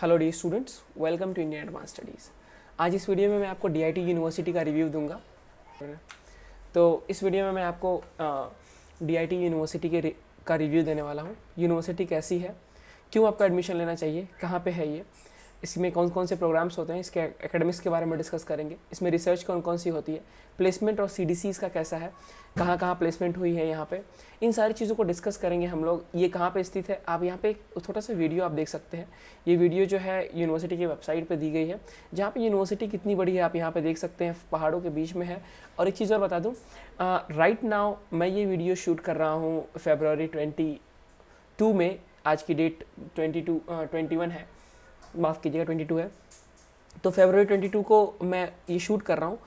hello the students welcome to Indian advance studies आज इस video में मैं आपको डी यूनिवर्सिटी का रिव्यू दूंगा तो इस वीडियो में मैं आपको डी यूनिवर्सिटी के का रिव्यू देने वाला हूँ यूनिवर्सिटी कैसी है क्यों आपको एडमिशन लेना चाहिए कहाँ पे है ये इसमें कौन कौन से प्रोग्राम्स होते हैं इसके एकेडमिक्स के बारे में डिस्कस करेंगे इसमें रिसर्च कौन कौन सी होती है प्लेसमेंट और सी का कैसा है कहाँ कहाँ प्लेसमेंट हुई है यहाँ पे इन सारी चीज़ों को डिस्कस करेंगे हम लोग ये कहाँ पे स्थित है आप यहाँ पे एक छोटा सा वीडियो आप देख सकते हैं ये वीडियो जो है यूनिवर्सिटी की वेबसाइट पर दी गई है जहाँ पर यूनिवर्सिटी कितनी बड़ी है आप यहाँ पर देख सकते हैं पहाड़ों के बीच में है और एक चीज़ और बता दूँ राइट नाउ मैं ये वीडियो शूट कर रहा हूँ फेबररी ट्वेंटी में आज की date twenty two twenty one है माफ़ कीजिएगा टू है तो फेबररी टू को मैं ये शूट कर रहा हूँ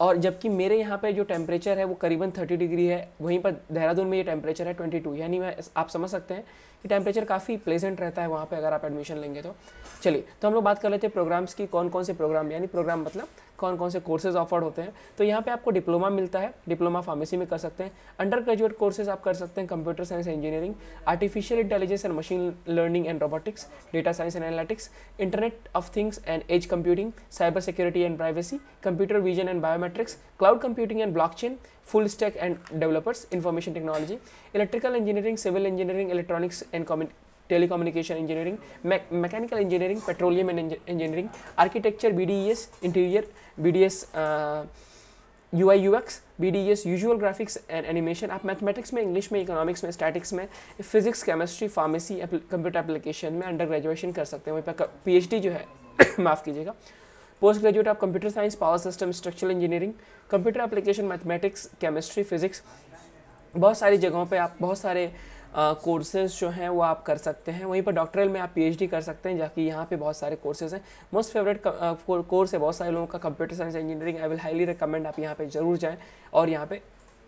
और जबकि मेरे यहाँ पे जो टेम्परेचर है वो करीबन 30 डिग्री है वहीं पर देहरादून में ये टेम्परेचर है 22 यानी मैं आप समझ सकते हैं कि टेम्परेचर काफ़ी प्लेजेंट रहता है वहाँ पे अगर आप एडमिशन लेंगे तो चलिए तो हम लोग बात कर लेते हैं प्रोग्राम्स की कौन कौन से प्रोग्राम यानी प्रोग्राम मतलब कौन कौन से कोर्सेज ऑफर्ड होते हैं तो यहाँ पे आपको डिप्लोमा मिलता है डिप्लोमा फार्मेसी में कर सकते हैं अंडर ग्रेजुएट कोर्सेज आप कर सकते हैं computer science engineering artificial intelligence and machine learning and robotics data science and analytics internet of things and edge computing cyber security and privacy computer vision and biometrics cloud computing and block full stack and developers information technology electrical engineering civil engineering electronics and telecommunication engineering mechanical engineering petroleum and engineering architecture B D S interior B D S U I U X B D S usual graphics and animation आप mathematics में English में economics में statics में physics chemistry pharmacy computer application में under graduation कर सकते हैं वहीं पर पी एच डी जो है माफ़ कीजिएगा पोस्ट ग्रेजुएट आप computer science power system structural engineering computer application mathematics chemistry physics बहुत सारी जगहों पर आप बहुत सारे कोर्सेज जो हैं वो आप कर सकते हैं वहीं पर डॉक्टरल में आप पीएचडी कर सकते हैं जबकि यहाँ पे बहुत सारे कोर्सेज हैं मोस्ट फेवरेट कोर्स है बहुत सारे लोगों का computer science engineering I will highly recommend आप यहाँ पर ज़रूर जाएँ और यहाँ पर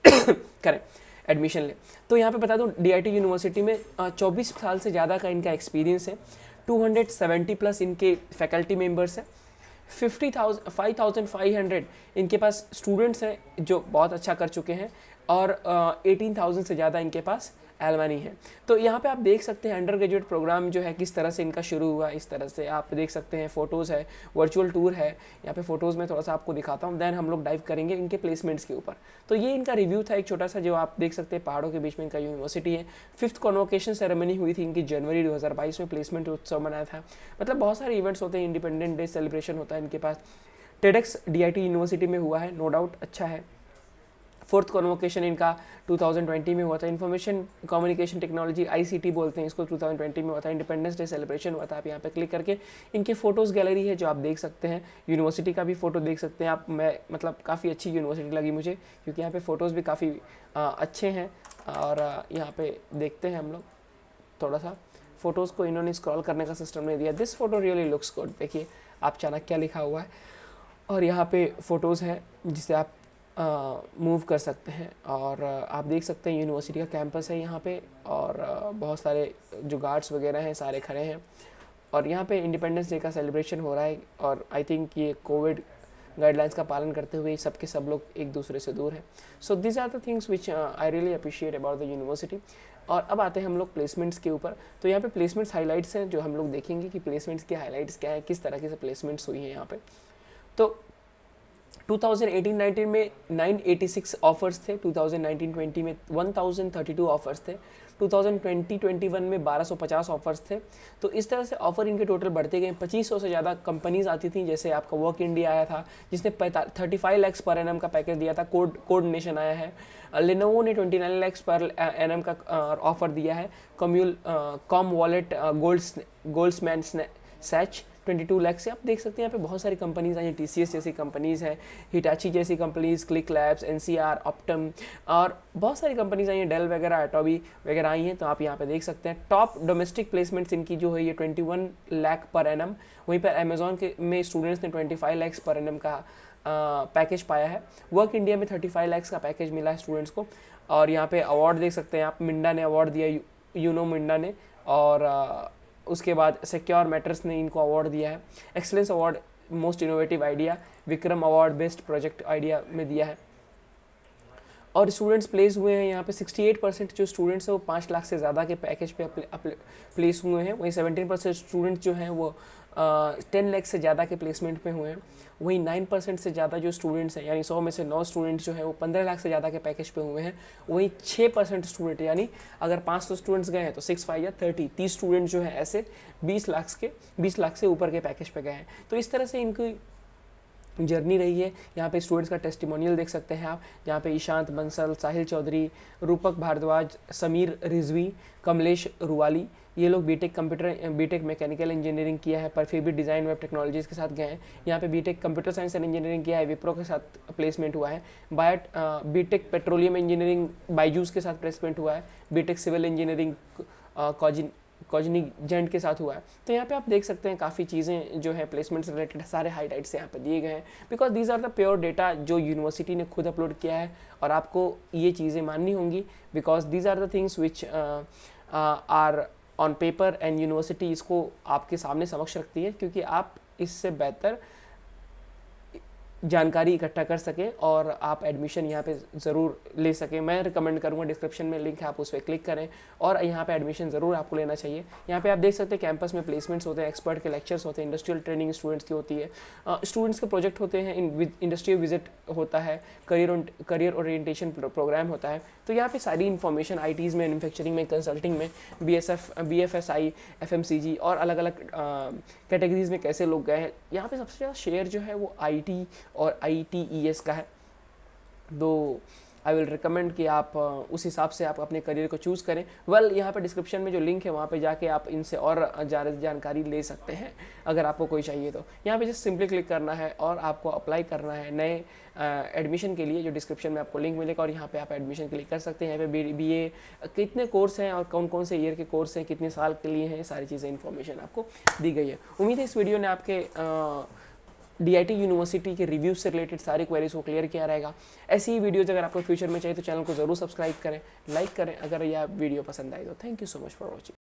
करें एडमिशन लें तो यहाँ पर बता दूँ डी यूनिवर्सिटी में चौबीस साल से ज़्यादा का इनका एक्सपीरियंस है 270 प्लस इनके फैकल्टी मेम्बर्स हैं fifty thousand five thousand five hundred इनके पास स्टूडेंट्स हैं जो बहुत अच्छा कर चुके हैं और एटीन uh, थाउजेंड से ज़्यादा इनके पास एलमनी है तो यहाँ पे आप देख सकते हैं अंडर ग्रेजुएट प्रोग्राम जो है किस तरह से इनका शुरू हुआ इस तरह से आप देख सकते हैं फ़ोटोज़ है वर्चुअल टूर है यहाँ पे फ़ोटोज़ में थोड़ा सा आपको दिखाता हूँ देन हम लोग डाइव करेंगे इनके प्लेसमेंट्स के ऊपर तो ये इनका रिव्यू था एक छोटा सा जो आप देख सकते हैं पहाड़ों के बीच में इनका यूनिवर्सिटी है फिफ्थ कॉन्वोकेशन सेरेमनी हुई थी इनकी जनवरी दो में प्लेसमेंट उत्सव मनाया था मतलब बहुत सारे इवेंट्स होते हैं इंडिपेंडेंट डे सेलिब्रेशन होता है इनके पास टेडेक्स डी यूनिवर्सिटी में हुआ है नो डाउट अच्छा है फोर्थ कॉन्वोकेशन इनका 2020 में हुआ था इन्फॉर्मेशन कम्युनिकेशन टेक्नोलॉजी आईसीटी बोलते हैं इसको 2020 में हुआ था इंडिपेंडेंस डे सेलिब्रेशन हुआ था आप यहाँ पे क्लिक करके इनके फ़ोटोज़ गैलरी है जो आप देख सकते हैं यूनिवर्सिटी का भी फ़ोटो देख सकते हैं आप मैं मतलब काफ़ी अच्छी यूनिवर्सिटी लगी मुझे क्योंकि यहाँ पे फ़ोटोज़ भी काफ़ी अच्छे हैं और यहाँ पर देखते हैं हम लोग थोड़ा सा फ़ोटोज़ को इन्होंने स्क्रॉल करने का सिस्टम नहीं दिया this photo really looks good देखिए आप चाणक्य लिखा हुआ है और यहाँ पे फ़ोटोज़ हैं जिसे आप मूव कर सकते हैं और आप देख सकते हैं यूनिवर्सिटी का कैंपस है यहाँ पे और बहुत सारे जो गार्ड्स वगैरह हैं सारे खड़े हैं और यहाँ पे इंडिपेंडेंस डे का सेलिब्रेशन हो रहा है और आई थिंक ये कोविड गाइडलाइंस का पालन करते हुए सब के सब लोग एक दूसरे से दूर हैं so these are the things which I really appreciate about the university और अब आते हैं हम लोग प्लेसमेंट्स के ऊपर तो यहाँ पे प्लेसमेंट्स हाईलाइट्स हैं जो हम लोग देखेंगे कि प्लेसमेंट्स की हाईलाइट्स क्या है किस तरह की प्लेसमेंट्स हुई हैं यहाँ पे तो 2018-19 में 986 ऑफर्स थे 2019-20 में 1032 ऑफर्स थे 2020-21 में 1250 ऑफर्स थे तो इस तरह से ऑफर इनके टोटल बढ़ते गए 2500 से ज़्यादा कंपनीज आती थी जैसे आपका वर्क इंडिया आया था जिसने थर्टी फाइव लैक्स पर एन का पैकेज दिया था कोड कोड नेशन आया है लेनोवो ने 29 लैक्स पर एन का ऑफर दिया है कम्यूल कॉम वॉलेट Goldman Sachs twenty two lakhs से आप देख सकते हैं यहाँ पे बहुत सारी कंपनीज़ आई हैं टी सी एस जैसी कंपनीज़ हैं हिटाची जैसी companies click labs N C R Optum और बहुत सारी कंपनीज़ आई हैं डेल वगैरह एटोबी वगैरह आई हैं तो आप यहाँ पर देख सकते हैं टॉप डोमेस्टिक प्लेसमेंट्स इनकी जो है ये ट्वेंटी वन लैख पर एन एम वहीं पर अमेजोन के में स्टूडेंट्स ने ट्वेंटी फाइव लैक्स पर एन एम का पैकेज पाया है वर्क इंडिया में थर्टी फाइव लैक्स का पैकेज मिला है स्टूडेंट्स को और यहाँ पे अवार्ड देख सकते हैं आप मिंडा ने अवार्ड दिया यूनो मिंडा ने और उसके बाद सिक्योर मैटर्स ने इनको अवार्ड दिया है excellence award most innovative idea Vikram award best project idea में दिया है और स्टूडेंट्स प्लेस हुए हैं यहाँ पे 68 परसेंट जो स्टूडेंट्स हैं वो पाँच लाख से ज़्यादा के पैकेज पे प्लेस हुए हैं वहीं 17 परसेंट स्टूडेंट्स जो हैं वो टेन लैख से ज़्यादा के प्लेसमेंट में हुए हैं वहीं नाइन परसेंट से ज़्यादा जो स्टूडेंट्स हैं यानी सौ में से नौ स्टूडेंट्स जो है वो पंद्रह लाख से ज़्यादा के पैकेज पे हुए हैं वहीं छः परसेंट स्टूडेंट यानी अगर पाँच सौ स्टूडेंट्स गए हैं तो सिक्स फाइव या थर्टी तीस स्टूडेंट जो है ऐसे बीस लाख के बीस लाख से ऊपर के पैकेज पे गए हैं तो इस तरह से इनकी जर्नी रही है यहाँ पे स्टूडेंट्स का टेस्टिमोनियल देख सकते हैं आप जहाँ पे ईशांत बंसल साहिल चौधरी रूपक भारद्वाज समीर रिजवी कमलेश रुवाली ये लोग B Tech computer B Tech mechanical engineering किया है पर फिर भी डिज़ाइन वेब टेक्नोलॉजीज़ के साथ गए हैं यहाँ पे B Tech computer science and engineering किया है विप्रो के साथ प्लेसमेंट हुआ है बायट बीटेक पेट्रोलियम इंजीनियरिंग बाईजूस के साथ प्लेसमेंट हुआ है बीटेक सिविल इंजीनियरिंग कॉजिन के साथ हुआ है तो यहाँ पे आप देख सकते हैं काफ़ी चीज़ें जो है प्लेसमेंट से रिलेटेड सारे हाईलाइट्स यहाँ पे दिए गए हैं because these are the pure data जो यूनिवर्सिटी ने खुद अपलोड किया है और आपको ये चीज़ें माननी होंगी because these are the things which are on paper and university इसको आपके सामने समक्ष रखती है क्योंकि आप इससे बेहतर जानकारी इकट्ठा कर सकें और आप एडमिशन यहाँ पे ज़रूर ले सकें मैं रिकमेंड करूँगा डिस्क्रिप्शन में लिंक है आप उस पर क्लिक करें और यहाँ पे एडमिशन ज़रूर आपको लेना चाहिए यहाँ पे आप देख सकते हैं कैंपस में प्लेसमेंट्स होते हैं एक्सपर्ट के लेक्चर्स होते हैं इंडस्ट्रियल ट्रेनिंग स्टूडेंट्स की होती है स्टूडेंट्स के प्रोजेक्ट होते हैं इंडस्ट्रियल विजिट होता है करियर करियर ओरिएटेशन प्रोग्राम होता है तो यहाँ पर सारी इन्फॉर्मेशन आई में मैनुफेक्चरिंग में कंसल्टिंग में B S F B F S I F M C G और अलग अलग कैटेगरीज में कैसे लोग गए हैं यहाँ पर सबसे ज़्यादा शेयर जो है वो आई टी और आई टी ई एस का है तो आई विल रिकमेंड कि आप uh, उस हिसाब से आप अपने करियर को चूज़ करें वेल well, यहाँ पर डिस्क्रिप्शन में जो लिंक है वहाँ पे जाके आप इनसे और जानकारी ले सकते हैं अगर आपको कोई चाहिए तो यहाँ पे जस्ट सिंपली क्लिक करना है और आपको अप्लाई करना है नए एडमिशन uh, के लिए जो डिस्क्रिप्शन में आपको लिंक मिलेगा और यहाँ पे आप एडमिशन के लिए कर सकते हैं यहाँ पर बी ए कितने कोर्स हैं और कौन कौन से ईयर के कोर्स हैं कितने साल के लिए हैं सारी चीज़ें इन्फॉर्मेशन आपको दी गई है उम्मीद है इस वीडियो ने आपके आ, uh, डी यूनिवर्सिटी के रिव्यू से रिलेटेड सारी क्वेरीज को क्लियर किया रहेगा ऐसी ही वीडियोज अगर आपको फ्यूचर में चाहिए तो चैनल को जरूर सब्सक्राइब करें लाइक करें अगर यह वीडियो पसंद आए तो thank you so much for watching